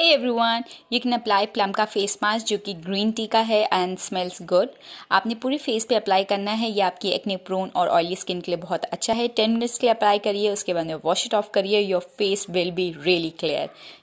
every everyone you can apply plum का face mask जो कि ग्रीन टी का है एंड स्मेल्स गुड आपने पूरे फेस पे अप्लाई करना है ये आपकी एक्ने प्रोन और ऑयली स्किन के लिए बहुत अच्छा है टेन मिनट्स के लिए अप्लाई करिए उसके बाद में वॉश इट ऑफ करिए your face will be really clear